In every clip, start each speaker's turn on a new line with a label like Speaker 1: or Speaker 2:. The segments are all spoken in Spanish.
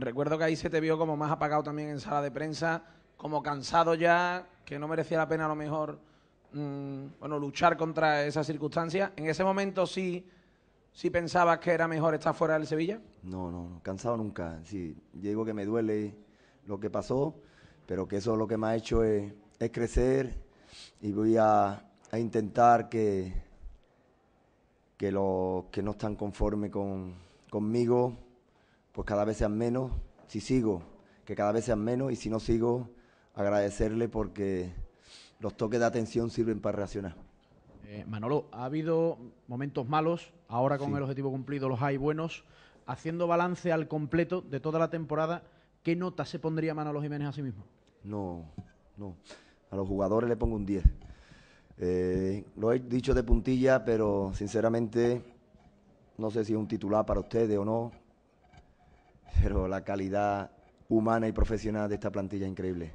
Speaker 1: Recuerdo que ahí se te vio como más apagado también en sala de prensa, como cansado ya, que no merecía la pena a lo mejor mm, bueno, luchar contra esa circunstancia ¿En ese momento sí, sí pensabas que era mejor estar fuera del Sevilla?
Speaker 2: No, no, cansado nunca. Sí, digo que me duele lo que pasó, pero que eso lo que me ha hecho es, crecer y voy a, intentar que, que los que no están conformes conmigo pues cada vez sean menos, si sigo, que cada vez sean menos, y si no sigo, agradecerle porque los toques de atención sirven para reaccionar.
Speaker 1: Eh, Manolo, ha habido momentos malos, ahora con el objetivo cumplido los hay buenos. Haciendo balance al completo de toda la temporada, ¿qué nota se pondría Manolo Jiménez a sí mismo?
Speaker 2: No, no. A los jugadores le pongo un 10. Eh, lo he dicho de puntilla, pero sinceramente no sé si es un titular para ustedes o no pero la calidad humana y profesional de esta plantilla es increíble.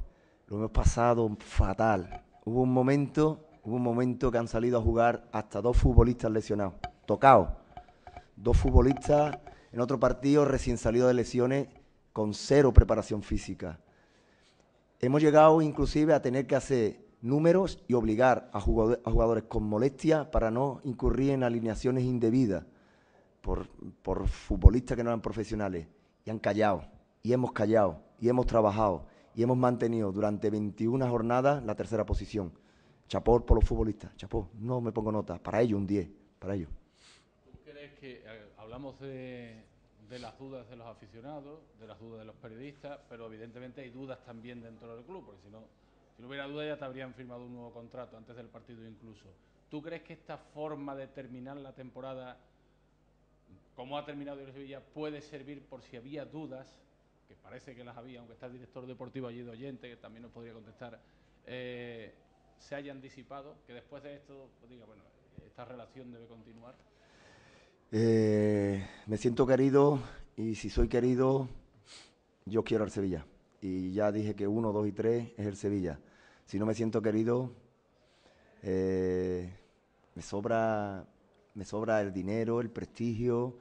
Speaker 2: Lo hemos pasado fatal. Hubo un momento, hubo un momento que han salido a jugar hasta dos futbolistas lesionados, tocados. Dos futbolistas en otro partido recién salido de lesiones con cero preparación física. Hemos llegado inclusive a tener que hacer números y obligar a, jugadores con molestia para no incurrir en alineaciones indebidas por futbolistas que no eran profesionales y han callado, y hemos callado, y hemos trabajado, y hemos mantenido durante 21 jornadas la tercera posición. Chapó por los futbolistas, chapó, no me pongo nota, para ellos un 10, para ellos.
Speaker 1: ¿Tú crees que eh, hablamos de, las dudas de los aficionados, de las dudas de los periodistas, pero evidentemente hay dudas también dentro del club, porque si no, si hubiera duda ya te habrían firmado un nuevo contrato antes del partido incluso. ¿Tú crees que esta forma de terminar la temporada cómo ha terminado el Sevilla puede servir por si había dudas, que parece que las había, aunque está el director deportivo allí de oyente, que también nos podría contestar, eh, se hayan disipado, que después de esto pues diga, bueno, esta relación debe continuar.
Speaker 2: Eh, me siento querido y si soy querido, yo quiero al Sevilla. Y ya dije que uno, dos y tres es el Sevilla. Si no me siento querido, eh, me sobra me sobra el dinero, el prestigio,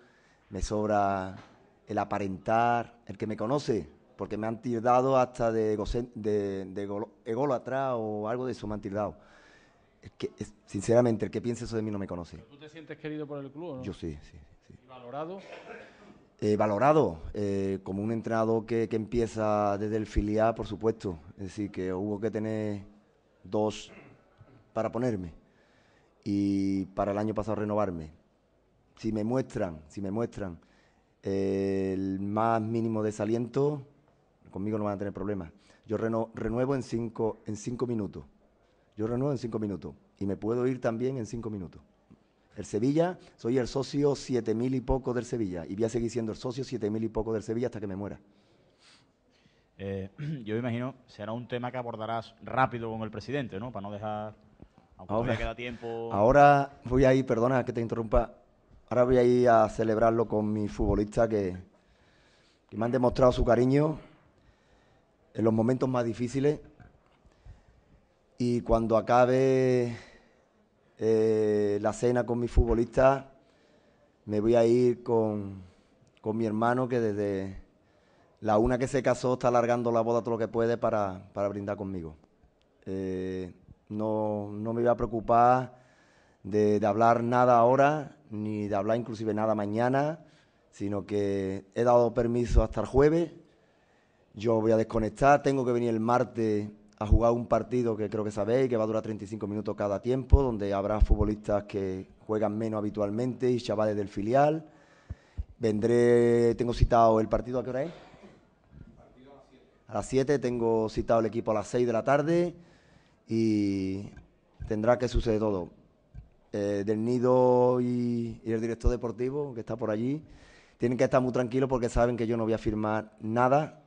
Speaker 2: me sobra el aparentar, el que me conoce, porque me han tirado hasta de, de, de o algo de eso me han tildado. que, sinceramente, el que piense eso de mí no me conoce. ¿Tú
Speaker 1: te sientes querido por el club Yo sí, sí. ¿Y valorado?
Speaker 2: Eh, valorado eh, como un entrenador que, que, empieza desde el filial, por supuesto. Es decir, que hubo que tener dos para ponerme y para el año pasado renovarme. Si me muestran, si me muestran eh, el más mínimo desaliento, conmigo no van a tener problemas. Yo renuevo en cinco, en cinco minutos. Yo renuevo en cinco minutos y me puedo ir también en cinco minutos. El Sevilla, soy el socio siete mil y poco del Sevilla y voy a seguir siendo el socio siete mil y poco del Sevilla hasta que me muera. Eh,
Speaker 1: yo imagino será un tema que abordarás rápido con el presidente, ¿no? Para no dejar
Speaker 2: ahora, voy a ir, perdona que te interrumpa, ahora voy a ir a celebrarlo con mi futbolista que, me han demostrado su cariño en los momentos más difíciles. Y cuando acabe eh, la cena con mi futbolista me voy a ir con, mi hermano que desde la una que se casó está alargando la boda todo lo que puede para, para brindar conmigo. Eh, no, me voy a preocupar de, de, hablar nada ahora, ni de hablar inclusive nada mañana, sino que he dado permiso hasta el jueves. Yo voy a desconectar, tengo que venir el martes a jugar un partido que creo que sabéis, que va a durar 35 minutos cada tiempo, donde habrá futbolistas que juegan menos habitualmente y chavales del filial. Vendré, tengo citado el partido, ¿a qué hora es? a las 7, tengo citado el equipo a las 6 de la tarde y tendrá que suceder todo. Eh, del nido y, el director deportivo que está por allí tienen que estar muy tranquilos porque saben que yo no voy a firmar nada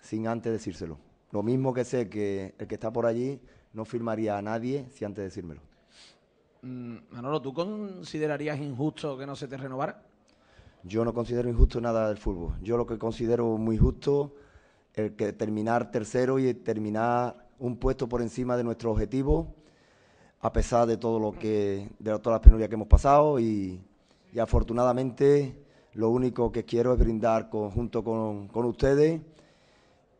Speaker 2: sin antes decírselo. Lo mismo que sé que el que está por allí no firmaría a nadie sin antes decírmelo.
Speaker 1: Mm, Manolo, ¿tú considerarías injusto que no se te
Speaker 2: renovara? Yo no considero injusto nada del fútbol. Yo lo que considero muy justo el que terminar tercero y terminar un puesto por encima de nuestro objetivo, a pesar de todo lo que, de todas las penurias que hemos pasado y, afortunadamente lo único que quiero es brindar conjunto junto con, ustedes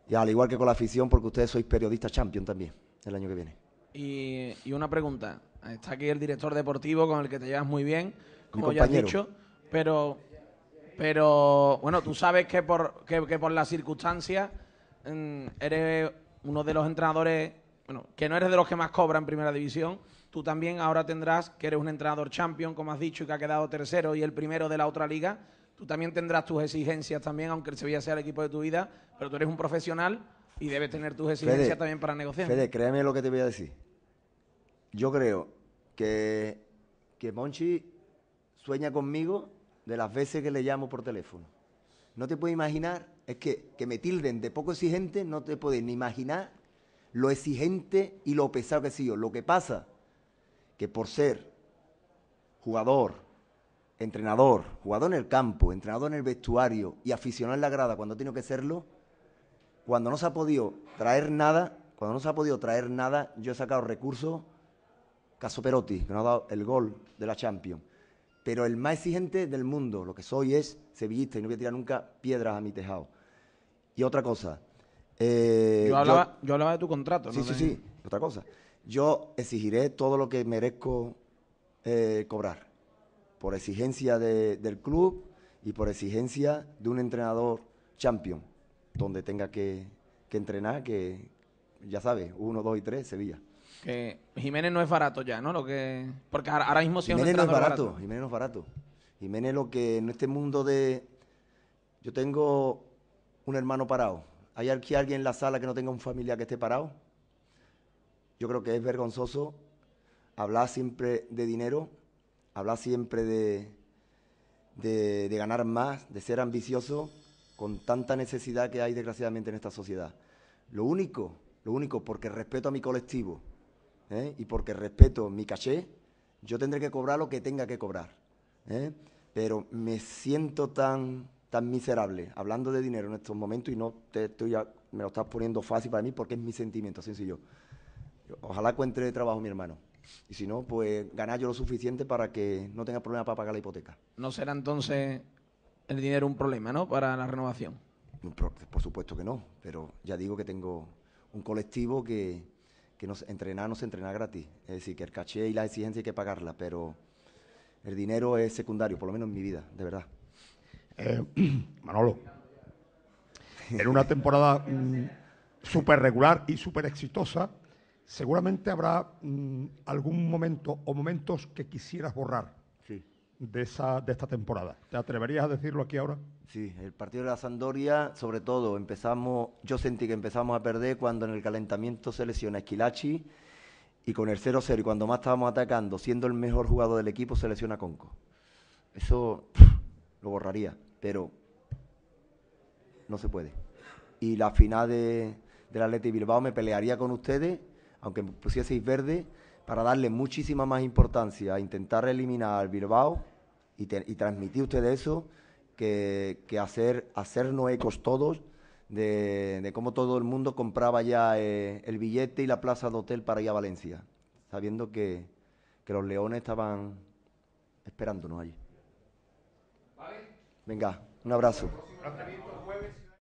Speaker 2: y al igual que con la afición porque ustedes sois periodistas champion también el año que viene.
Speaker 1: Y, una pregunta, está aquí el director deportivo con el que te llevas muy bien, como ya has dicho, pero, pero bueno, tú sabes que por, que, que por las circunstancias mm, eres uno de los entrenadores, bueno, que no eres de los que más cobran en primera división, tú también ahora tendrás, que eres un entrenador champion, como has dicho, y que ha quedado tercero y el primero de la otra liga, tú también tendrás tus exigencias también, aunque el Sevilla sea el equipo de tu vida, pero tú eres un profesional y debes tener tus exigencias también para negociar. Fede,
Speaker 2: créeme lo que te voy a decir. Yo creo que Monchi sueña conmigo de las veces que le llamo por teléfono. No te puedes imaginar, es que, que me tilden de poco exigente, no te puedes ni imaginar lo exigente y lo pesado que he sido. Lo que pasa, que por ser jugador, entrenador, jugador en el campo, entrenador en el vestuario y aficionado en la grada cuando tenido que serlo, cuando no se ha podido traer nada, cuando no se ha podido traer nada, yo he sacado recursos, caso Perotti, que nos ha dado el gol de la Champions pero el más exigente del mundo. Lo que soy es sevillista y no voy a tirar nunca piedras a mi tejado. Y otra cosa. Eh, yo, hablaba,
Speaker 1: de tu contrato. Sí, ¿no? sí, sí. Otra cosa.
Speaker 2: Yo exigiré todo lo que merezco eh, cobrar. Por exigencia del club y por exigencia de un entrenador champion, donde tenga que, que entrenar, que ya sabes, uno, dos y tres, Sevilla.
Speaker 1: Que Jiménez no es barato ya, ¿no? Lo que porque ahora mismo sí Jiménez no es barato,
Speaker 2: Jiménez no es barato. Jiménez lo que en este mundo de yo tengo un hermano parado. ¿Hay aquí alguien en la sala que no tenga un familia que esté parado? Yo creo que es vergonzoso hablar siempre de dinero, hablar siempre de, de ganar más, de ser ambicioso con tanta necesidad que hay desgraciadamente en esta sociedad. Lo único, lo único, porque respeto a mi colectivo, ¿eh? y porque respeto mi caché, yo tendré que cobrar lo que tenga que cobrar. ¿eh? Pero me siento tan, tan miserable hablando de dinero en estos momentos y no estoy me lo estás poniendo fácil para mí porque es mi sentimiento, sencillo. Ojalá de trabajo mi hermano. Y si no, pues ganar yo lo suficiente para que no tenga problema para pagar la hipoteca.
Speaker 1: ¿No será entonces el dinero un problema, no? Para la renovación.
Speaker 2: por supuesto que no, pero ya digo que tengo un colectivo que, que nos entrenar nos entrena gratis. Es decir, que el caché y la exigencia hay que pagarla, pero el dinero es secundario, por lo menos en mi vida, de verdad. Eh, Manolo, en una temporada mm, súper regular y súper exitosa, seguramente habrá mm, algún momento o momentos que quisieras borrar de, esa, de esta temporada. ¿Te atreverías a decirlo aquí ahora? Sí, el partido de la Sandoria, sobre todo, empezamos, yo sentí que empezamos a perder cuando en el calentamiento se lesiona Esquilachi y con el 0-0 y cuando más estábamos atacando, siendo el mejor jugador del equipo, se lesiona Conco. Eso lo borraría, pero no se puede. Y la final de, del y Bilbao me pelearía con ustedes, aunque me pusieseis verde, para darle muchísima más importancia a intentar eliminar al Bilbao y, transmití usted eso, que, que, hacer, hacernos ecos todos de, cómo todo el mundo compraba ya eh, el billete y la plaza de hotel para ir a Valencia, sabiendo que, que los leones estaban esperándonos allí. Venga, un abrazo.